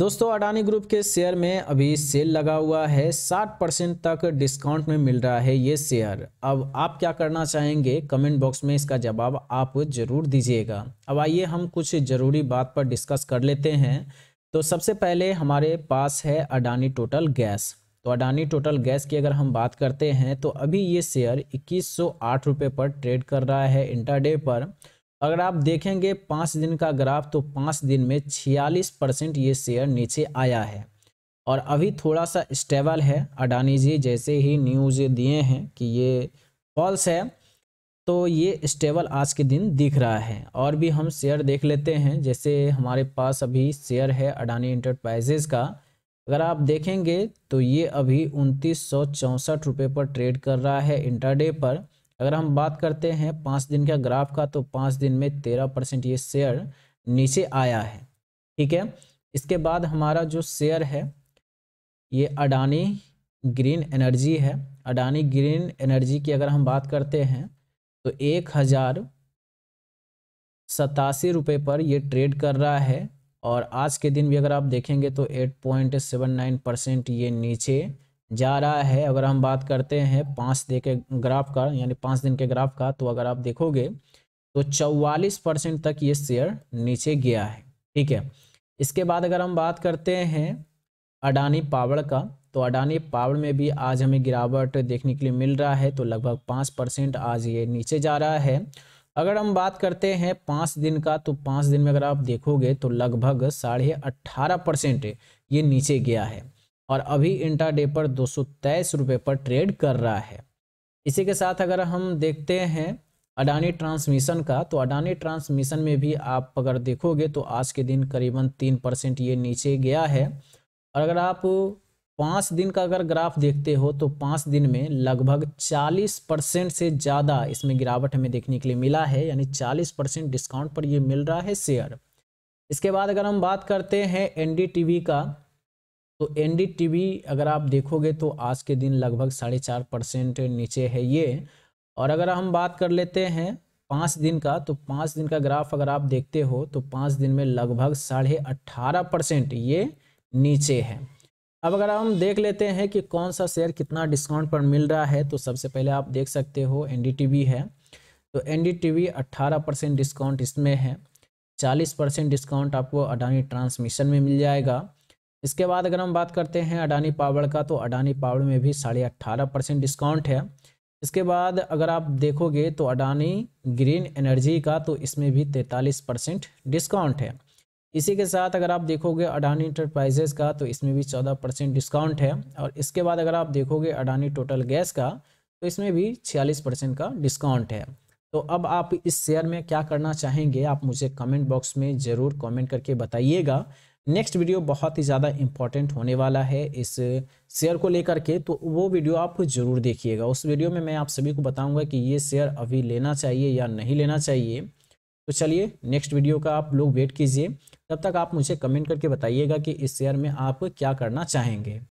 दोस्तों अडानी ग्रुप के शेयर में अभी सेल लगा हुआ है 60 परसेंट तक डिस्काउंट में मिल रहा है ये शेयर अब आप क्या करना चाहेंगे कमेंट बॉक्स में इसका जवाब आप जरूर दीजिएगा अब आइए हम कुछ ज़रूरी बात पर डिस्कस कर लेते हैं तो सबसे पहले हमारे पास है अडानी टोटल गैस तो अडानी टोटल गैस की अगर हम बात करते हैं तो अभी ये शेयर इक्कीस सौ पर ट्रेड कर रहा है इंटरडे पर अगर आप देखेंगे पाँच दिन का ग्राफ तो पाँच दिन में छियालीस परसेंट ये शेयर नीचे आया है और अभी थोड़ा सा स्टेबल है अडानी जी जैसे ही न्यूज़ दिए हैं कि ये फॉल्स है तो ये स्टेबल आज के दिन दिख रहा है और भी हम शेयर देख लेते हैं जैसे हमारे पास अभी शेयर है अडानी इंटरप्राइजेज़ का अगर आप देखेंगे तो ये अभी उनतीस सौ पर ट्रेड कर रहा है इंटरडे पर अगर हम बात करते हैं पाँच दिन का ग्राफ का तो पाँच दिन में तेरह परसेंट ये शेयर नीचे आया है ठीक है इसके बाद हमारा जो शेयर है ये अडानी ग्रीन एनर्जी है अडानी ग्रीन एनर्जी की अगर हम बात करते हैं तो एक हज़ार सतासी रुपये पर ये ट्रेड कर रहा है और आज के दिन भी अगर आप देखेंगे तो eight point seven nine percent ये नीचे जा रहा है अगर हम बात करते हैं पाँच दिन के ग्राफ का यानी पाँच दिन के ग्राफ का तो अगर आप देखोगे तो चौवालीस परसेंट तक ये शेयर नीचे गया है ठीक है इसके बाद अगर हम बात करते हैं अडानी पावर का तो अडानी पावर में भी आज हमें गिरावट देखने के लिए मिल रहा है तो लगभग पाँच परसेंट आज ये नीचे जा रहा है अगर हम बात करते हैं पाँच दिन का तो पाँच दिन में अगर आप देखोगे तो लगभग साढ़े अट्ठारह परसेंट ये नीचे गया है और अभी इंट्राडे पर दो सौ पर ट्रेड कर रहा है इसी के साथ अगर हम देखते हैं अडानी ट्रांसमिशन का तो अडानी ट्रांसमिशन में भी आप अगर देखोगे तो आज के दिन करीबन तीन परसेंट ये नीचे गया है और अगर आप पाँच दिन का अगर ग्राफ देखते हो तो पाँच दिन में लगभग चालीस परसेंट से ज़्यादा इसमें गिरावट हमें देखने के लिए मिला है यानी चालीस परसेंट डिस्काउंट पर ये मिल रहा है शेयर इसके बाद अगर हम बात करते हैं एन का तो एन अगर आप देखोगे तो आज के दिन लगभग साढ़े चार परसेंट नीचे है ये और अगर हम बात कर लेते हैं पाँच दिन का तो पाँच दिन का ग्राफ अगर आप देखते हो तो पाँच दिन में लगभग साढ़े अट्ठारह परसेंट ये नीचे है अब अगर हम देख लेते हैं कि कौन सा शेयर कितना डिस्काउंट पर मिल रहा है तो सबसे पहले आप देख सकते हो एन है तो N D T percent discount इसमें है चालीस परसेंट डिस्काउंट आपको अडानी ट्रांसमिशन में मिल जाएगा इसके बाद अगर हम बात करते हैं अडानी पावर का तो अडानी पावर में भी साढ़े अट्ठारह परसेंट डिस्काउंट है इसके बाद अगर आप देखोगे तो अडानी ग्रीन एनर्जी का तो इसमें भी तैंतालीस परसेंट डिस्काउंट है इसी के साथ अगर आप देखोगे अडानी इंटरप्राइजेज़ का तो इसमें भी चौदह परसेंट डिस्काउंट है और इसके बाद अगर आप देखोगे अडानी टोटल गैस का तो इसमें भी छियालीस परसेंट का डिस्काउंट है तो अब आप इस शेयर में क्या करना चाहेंगे आप मुझे कमेंट बॉक्स में ज़रूर कमेंट करके बताइएगा नेक्स्ट वीडियो बहुत ही ज़्यादा इम्पॉर्टेंट होने वाला है इस शेयर को लेकर के तो वो वीडियो आप ज़रूर देखिएगा उस वीडियो में मैं आप सभी को बताऊंगा कि ये शेयर अभी लेना चाहिए या नहीं लेना चाहिए तो चलिए नेक्स्ट वीडियो का आप लोग वेट कीजिए तब तक आप मुझे कमेंट करके बताइएगा कि इस शेयर में आप क्या करना चाहेंगे